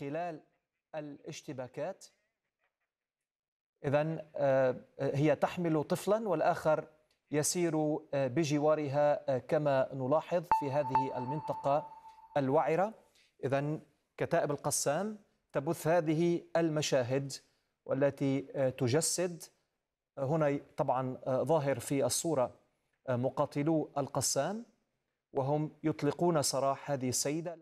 خلال الاشتباكات إذا آه، هي تحمل طفلا والآخر يسير آه، بجوارها آه، كما نلاحظ في هذه المنطقة الوعرة إذا كتائب القسام تبث هذه المشاهد والتي تجسد هنا طبعا ظاهر في الصورة مقاتلو القسام وهم يطلقون سراح هذه السيدة